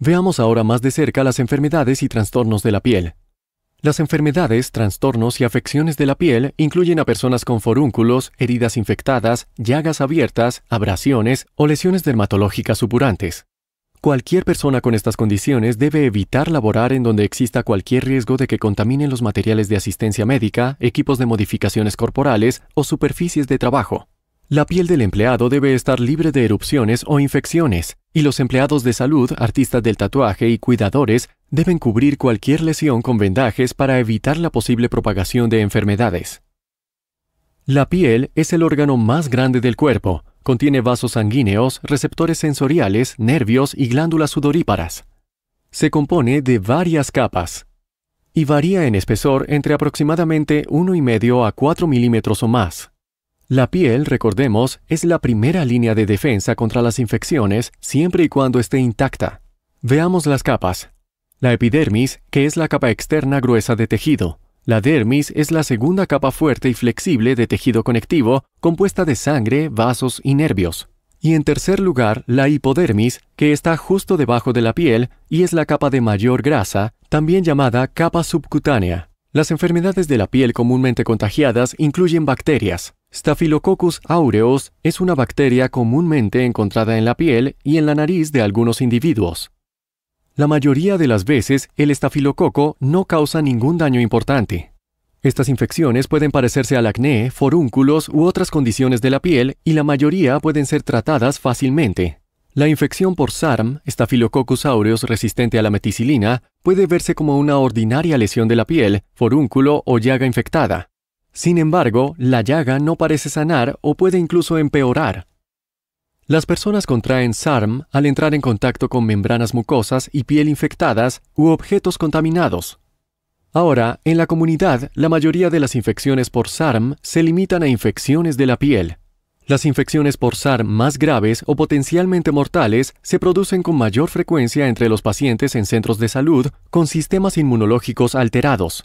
Veamos ahora más de cerca las enfermedades y trastornos de la piel. Las enfermedades, trastornos y afecciones de la piel incluyen a personas con forúnculos, heridas infectadas, llagas abiertas, abrasiones o lesiones dermatológicas supurantes. Cualquier persona con estas condiciones debe evitar laborar en donde exista cualquier riesgo de que contaminen los materiales de asistencia médica, equipos de modificaciones corporales o superficies de trabajo. La piel del empleado debe estar libre de erupciones o infecciones, y los empleados de salud, artistas del tatuaje y cuidadores deben cubrir cualquier lesión con vendajes para evitar la posible propagación de enfermedades. La piel es el órgano más grande del cuerpo, contiene vasos sanguíneos, receptores sensoriales, nervios y glándulas sudoríparas. Se compone de varias capas y varía en espesor entre aproximadamente 1,5 a 4 milímetros o más. La piel, recordemos, es la primera línea de defensa contra las infecciones siempre y cuando esté intacta. Veamos las capas. La epidermis, que es la capa externa gruesa de tejido. La dermis es la segunda capa fuerte y flexible de tejido conectivo, compuesta de sangre, vasos y nervios. Y en tercer lugar, la hipodermis, que está justo debajo de la piel y es la capa de mayor grasa, también llamada capa subcutánea. Las enfermedades de la piel comúnmente contagiadas incluyen bacterias, Staphylococcus aureus es una bacteria comúnmente encontrada en la piel y en la nariz de algunos individuos. La mayoría de las veces el estafilococo no causa ningún daño importante. Estas infecciones pueden parecerse al acné, forúnculos u otras condiciones de la piel y la mayoría pueden ser tratadas fácilmente. La infección por SARM, Staphylococcus aureus resistente a la meticilina, puede verse como una ordinaria lesión de la piel, forúnculo o llaga infectada. Sin embargo, la llaga no parece sanar o puede incluso empeorar. Las personas contraen SARM al entrar en contacto con membranas mucosas y piel infectadas u objetos contaminados. Ahora, en la comunidad, la mayoría de las infecciones por SARM se limitan a infecciones de la piel. Las infecciones por SARM más graves o potencialmente mortales se producen con mayor frecuencia entre los pacientes en centros de salud con sistemas inmunológicos alterados.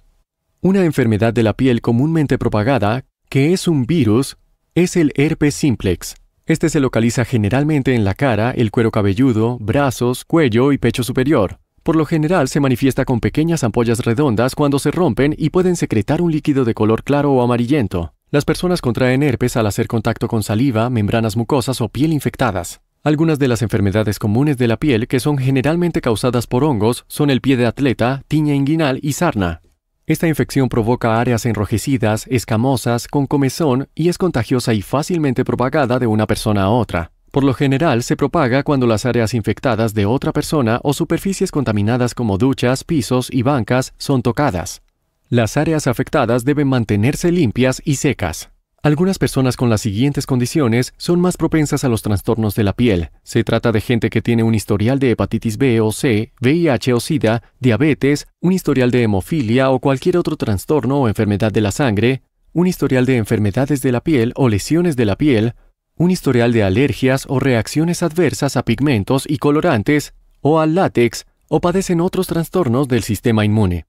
Una enfermedad de la piel comúnmente propagada, que es un virus, es el herpes simplex. Este se localiza generalmente en la cara, el cuero cabelludo, brazos, cuello y pecho superior. Por lo general se manifiesta con pequeñas ampollas redondas cuando se rompen y pueden secretar un líquido de color claro o amarillento. Las personas contraen herpes al hacer contacto con saliva, membranas mucosas o piel infectadas. Algunas de las enfermedades comunes de la piel que son generalmente causadas por hongos son el pie de atleta, tiña inguinal y sarna. Esta infección provoca áreas enrojecidas, escamosas, con comezón y es contagiosa y fácilmente propagada de una persona a otra. Por lo general se propaga cuando las áreas infectadas de otra persona o superficies contaminadas como duchas, pisos y bancas son tocadas. Las áreas afectadas deben mantenerse limpias y secas. Algunas personas con las siguientes condiciones son más propensas a los trastornos de la piel. Se trata de gente que tiene un historial de hepatitis B o C, VIH o SIDA, diabetes, un historial de hemofilia o cualquier otro trastorno o enfermedad de la sangre, un historial de enfermedades de la piel o lesiones de la piel, un historial de alergias o reacciones adversas a pigmentos y colorantes o al látex, o padecen otros trastornos del sistema inmune.